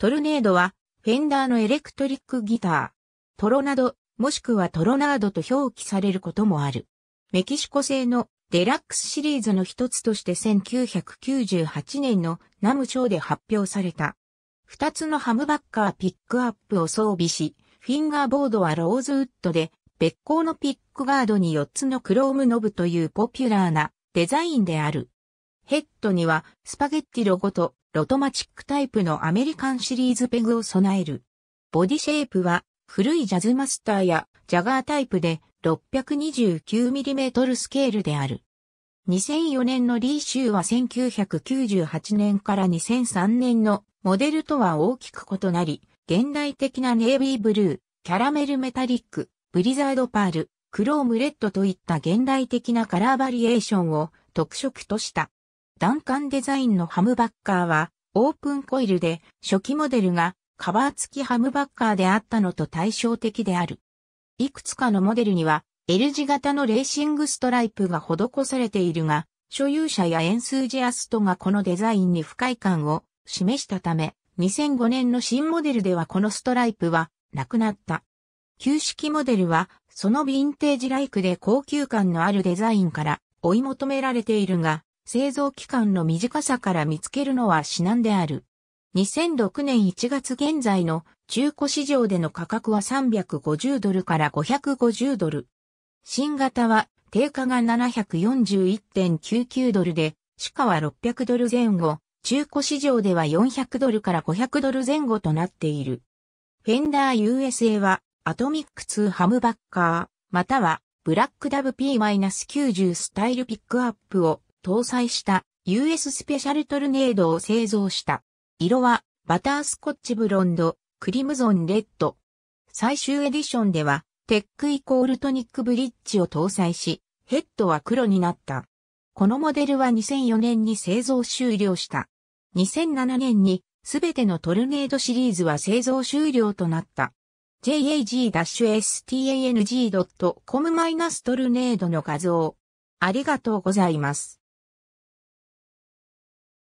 トルネードは、フェンダーのエレクトリックギター、トロナド、もしくはトロナードと表記されることもある。メキシコ製のデラックスシリーズの一つとして1998年のナムョーで発表された。二つのハムバッカーピックアップを装備し、フィンガーボードはローズウッドで、別光のピックガードに四つのクロームノブというポピュラーなデザインである。ヘッドにはスパゲッティロゴとロトマチックタイプのアメリカンシリーズペグを備える。ボディシェイプは古いジャズマスターやジャガータイプで 629mm スケールである。2004年のリーシューは1998年から2003年のモデルとは大きく異なり、現代的なネイビーブルー、キャラメルメタリック、ブリザードパール、クロームレッドといった現代的なカラーバリエーションを特色とした。カンデザインのハムバッカーは、オープンコイルで、初期モデルが、カバー付きハムバッカーであったのと対照的である。いくつかのモデルには、L 字型のレーシングストライプが施されているが、所有者やエンスージアストがこのデザインに不快感を示したため、2005年の新モデルではこのストライプはなくなった。旧式モデルは、そのヴィンテージライクで高級感のあるデザインから追い求められているが、製造期間の短さから見つけるのは至難である。2006年1月現在の中古市場での価格は350ドルから550ドル。新型は定価が741.99ドルで、市価は600ドル前後、中古市場では400ドルから500ドル前後となっている。フェンダー USA はアトミック2ハムバッカー、またはブラックダブ P-90 スタイルピックアップを搭載した US スペシャルトルネードを製造した。色はバタースコッチブロンド、クリムゾンレッド。最終エディションではテックイコールトニックブリッジを搭載し、ヘッドは黒になった。このモデルは2004年に製造終了した。2007年にすべてのトルネードシリーズは製造終了となった。jag-stang.com- トルネードの画像。ありがとうございます。